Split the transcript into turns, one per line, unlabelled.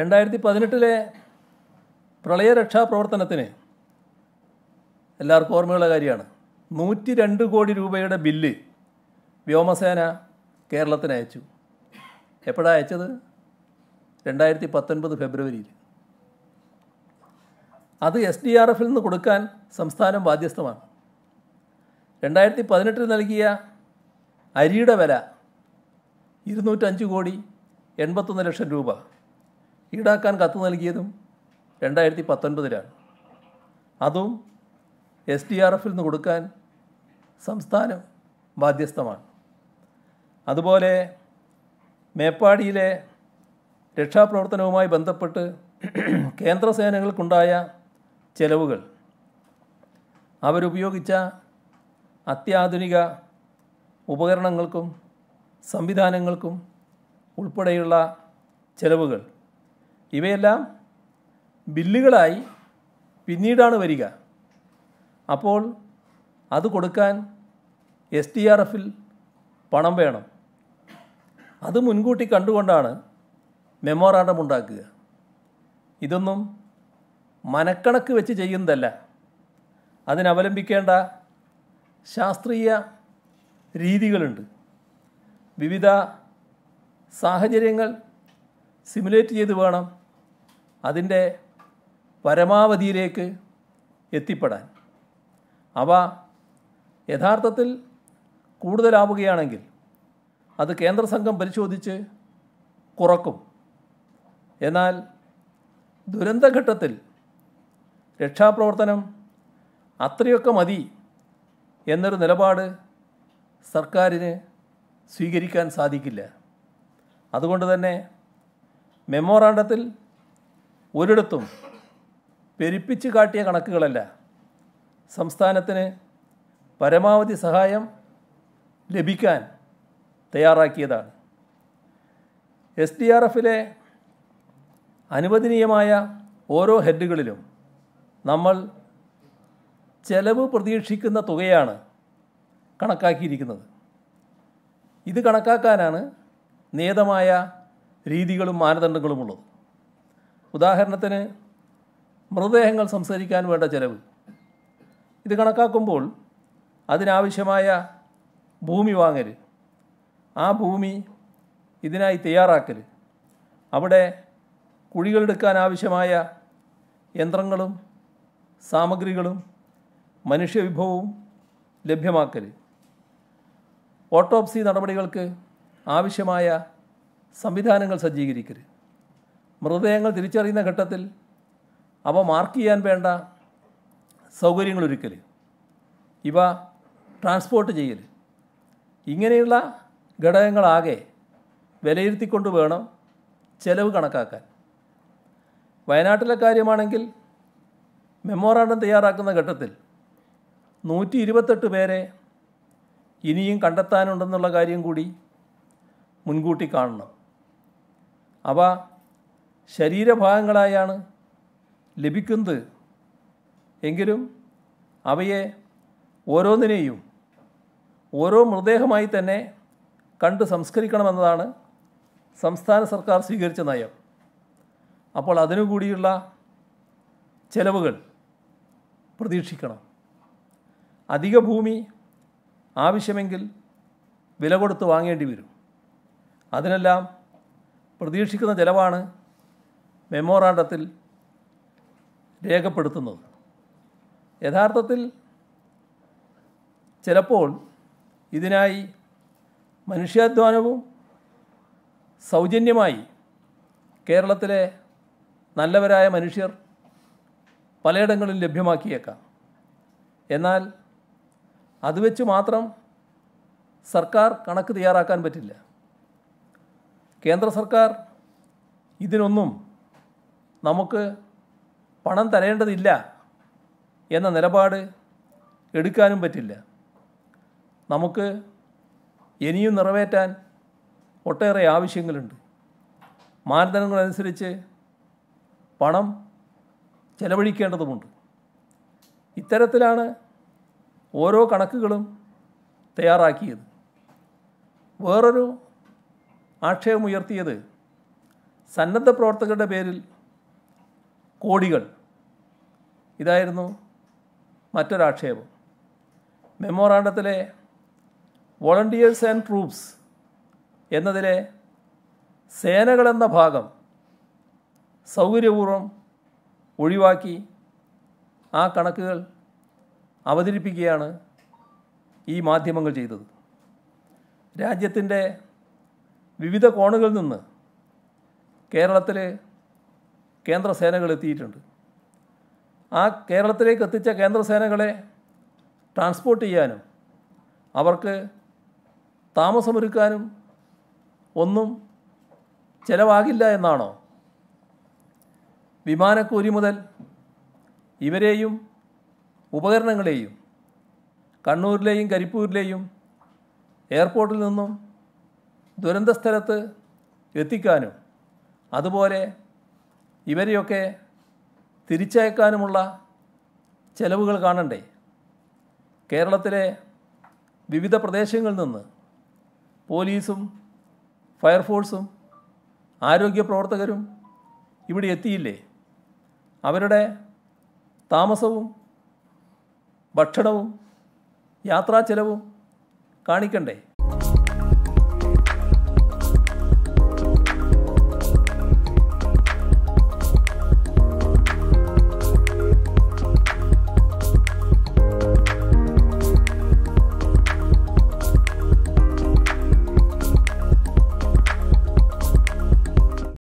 രണ്ടായിരത്തി പതിനെട്ടിലെ പ്രളയരക്ഷാ പ്രവർത്തനത്തിന് എല്ലാവർക്കും ഓർമ്മയുള്ള കാര്യമാണ് നൂറ്റി രണ്ട് കോടി രൂപയുടെ ബില്ല് വ്യോമസേന കേരളത്തിന് അയച്ചു എപ്പോഴാണ് അയച്ചത് രണ്ടായിരത്തി പത്തൊൻപത് ഫെബ്രുവരിയിൽ അത് എസ് ഡി ആർ എഫിൽ നിന്ന് കൊടുക്കാൻ സംസ്ഥാനം ബാധ്യസ്ഥമാണ് രണ്ടായിരത്തി പതിനെട്ടിൽ നൽകിയ അരിയുടെ വില ഇരുന്നൂറ്റഞ്ച് കോടി എൺപത്തൊന്ന് ലക്ഷം രൂപ ഈടാക്കാൻ കത്ത് നൽകിയതും രണ്ടായിരത്തി പത്തൊൻപതിലാണ് അതും എസ് ഡി ആർ എഫിൽ നിന്ന് കൊടുക്കാൻ സംസ്ഥാനം ബാധ്യസ്ഥമാണ് അതുപോലെ മേപ്പാടിയിലെ രക്ഷാപ്രവർത്തനവുമായി ബന്ധപ്പെട്ട് കേന്ദ്രസേനകൾക്കുണ്ടായ ചെലവുകൾ അവരുപയോഗിച്ച അത്യാധുനിക ഉപകരണങ്ങൾക്കും സംവിധാനങ്ങൾക്കും ഉൾപ്പെടെയുള്ള ചെലവുകൾ ഇവയെല്ലാം ബില്ലുകളായി പിന്നീടാണ് വരിക അപ്പോൾ അത് കൊടുക്കാൻ എസ് ടി ആർ എഫിൽ പണം വേണം അത് മുൻകൂട്ടി കണ്ടുകൊണ്ടാണ് മെമ്മോറാണ്ടം ഉണ്ടാക്കുക ഇതൊന്നും മനക്കണക്ക് വെച്ച് ചെയ്യുന്നതല്ല അതിനവലംബിക്കേണ്ട ശാസ്ത്രീയ രീതികളുണ്ട് വിവിധ സാഹചര്യങ്ങൾ സിമുലേറ്റ് ചെയ്ത് വേണം അതിൻ്റെ പരമാവധിയിലേക്ക് എത്തിപ്പെടാൻ അവ യഥാർത്ഥത്തിൽ കൂടുതലാവുകയാണെങ്കിൽ അത് കേന്ദ്രസംഘം പരിശോധിച്ച് കുറക്കും എന്നാൽ ദുരന്തഘട്ടത്തിൽ രക്ഷാപ്രവർത്തനം അത്രയൊക്കെ മതി എന്നൊരു നിലപാട് സർക്കാരിന് സ്വീകരിക്കാൻ സാധിക്കില്ല അതുകൊണ്ട് തന്നെ മെമ്മോറാണ്ടത്തിൽ ഒരിടത്തും പെരുപ്പിച്ച് കാട്ടിയ കണക്കുകളല്ല സംസ്ഥാനത്തിന് പരമാവധി സഹായം ലഭിക്കാൻ തയ്യാറാക്കിയതാണ് എസ് ഡി ആർ എഫിലെ അനുവദനീയമായ ഓരോ ഹെഡുകളിലും നമ്മൾ ചെലവ് പ്രതീക്ഷിക്കുന്ന തുകയാണ് കണക്കാക്കിയിരിക്കുന്നത് ഇത് കണക്കാക്കാനാണ് നിയതമായ രീതികളും മാനദണ്ഡങ്ങളുമുള്ളത് ഉദാഹരണത്തിന് മൃതദേഹങ്ങൾ സംസ്കരിക്കാൻ വേണ്ട ചെലവ് ഇത് കണക്കാക്കുമ്പോൾ അതിനാവശ്യമായ ഭൂമി വാങ്ങൽ ആ ഭൂമി ഇതിനായി തയ്യാറാക്കൽ അവിടെ കുഴികളെടുക്കാൻ ആവശ്യമായ യന്ത്രങ്ങളും സാമഗ്രികളും മനുഷ്യവിഭവവും ലഭ്യമാക്കൽ ഓട്ടോപ്സി നടപടികൾക്ക് ആവശ്യമായ സംവിധാനങ്ങൾ സജ്ജീകരിക്കരുത് മൃതദേഹങ്ങൾ തിരിച്ചറിയുന്ന ഘട്ടത്തിൽ അവ മാർക്ക് ചെയ്യാൻ വേണ്ട സൗകര്യങ്ങൾ ഒരുക്കൽ ഇവ ട്രാൻസ്പോർട്ട് ചെയ്യൽ ഇങ്ങനെയുള്ള ഘടകങ്ങളാകെ വിലയിരുത്തിക്കൊണ്ട് വേണം ചെലവ് കണക്കാക്കാൻ വയനാട്ടിലെ കാര്യമാണെങ്കിൽ മെമ്മോറാണ്ടം തയ്യാറാക്കുന്ന ഘട്ടത്തിൽ നൂറ്റി ഇരുപത്തെട്ട് പേരെ ഇനിയും കണ്ടെത്താനുണ്ടെന്നുള്ള കാര്യം കൂടി മുൻകൂട്ടി കാണണം അവ ശരീരഭാഗങ്ങളായാണ് ലഭിക്കുന്നത് എങ്കിലും അവയെ ഓരോന്നിനെയും ഓരോ മൃതദേഹമായി തന്നെ കണ്ട് സംസ്കരിക്കണമെന്നതാണ് സംസ്ഥാന സർക്കാർ സ്വീകരിച്ച നയം അപ്പോൾ അതിനു കൂടിയുള്ള ചെലവുകൾ പ്രതീക്ഷിക്കണം അധിക ഭൂമി ആവശ്യമെങ്കിൽ വില കൊടുത്ത് വാങ്ങേണ്ടി വരും അതിനെല്ലാം പ്രതീക്ഷിക്കുന്ന ചിലവാണ് മെമ്മോറാണ്ടത്തിൽ രേഖപ്പെടുത്തുന്നത് യഥാർത്ഥത്തിൽ ചിലപ്പോൾ ഇതിനായി മനുഷ്യാധ്വാനവും സൗജന്യമായി കേരളത്തിലെ നല്ലവരായ മനുഷ്യർ പലയിടങ്ങളിൽ ലഭ്യമാക്കിയേക്കാം എന്നാൽ അത് വെച്ച് മാത്രം സർക്കാർ കണക്ക് തയ്യാറാക്കാൻ പറ്റില്ല കേന്ദ്ര സർക്കാർ ഇതിനൊന്നും നമുക്ക് പണം തരേണ്ടതില്ല എന്ന നിലപാട് എടുക്കാനും പറ്റില്ല നമുക്ക് ഇനിയും നിറവേറ്റാൻ ഒട്ടേറെ ആവശ്യങ്ങളുണ്ട് മാനദണ്ഡങ്ങളനുസരിച്ച് പണം ചെലവഴിക്കേണ്ടതുമുണ്ട് ഇത്തരത്തിലാണ് ഓരോ കണക്കുകളും തയ്യാറാക്കിയത് വേറൊരു ആക്ഷേപമുയർത്തിയത് സന്നദ്ധ പ്രവർത്തകരുടെ പേരിൽ കോടികൾ ഇതായിരുന്നു മറ്റൊരാക്ഷേപം മെമ്മോറാണ്ടത്തിലെ വോളണ്ടിയേഴ്സ് ആൻഡ് ട്രൂപ്സ് എന്നതിലെ സേനകളെന്ന ഭാഗം സൗകര്യപൂർവം ഒഴിവാക്കി ആ കണക്കുകൾ അവതരിപ്പിക്കുകയാണ് ഈ മാധ്യമങ്ങൾ ചെയ്തത് രാജ്യത്തിൻ്റെ വിവിധ കോണുകളിൽ നിന്ന് കേരളത്തിൽ കേന്ദ്ര എത്തിയിട്ടുണ്ട് ആ കേരളത്തിലേക്ക് എത്തിച്ച കേന്ദ്ര സേനകളെ ട്രാൻസ്പോർട്ട് ചെയ്യാനും അവർക്ക് താമസമൊരുക്കാനും ഒന്നും ചിലവാകില്ല എന്നാണോ വിമാനക്കൂലി മുതൽ ഇവരെയും ഉപകരണങ്ങളെയും കണ്ണൂരിലെയും കരിപ്പൂരിലെയും എയർപോർട്ടിൽ നിന്നും ദുരന്തസ്ഥലത്ത് എത്തിക്കാനും അതുപോലെ ഇവരെയൊക്കെ തിരിച്ചയക്കാനുമുള്ള ചെലവുകൾ കാണണ്ടേ കേരളത്തിലെ വിവിധ പ്രദേശങ്ങളിൽ നിന്ന് പോലീസും ഫയർഫോഴ്സും ആരോഗ്യ പ്രവർത്തകരും ഇവിടെ എത്തിയില്ലേ അവരുടെ താമസവും ഭക്ഷണവും യാത്രാ ചെലവും കാണിക്കണ്ടേ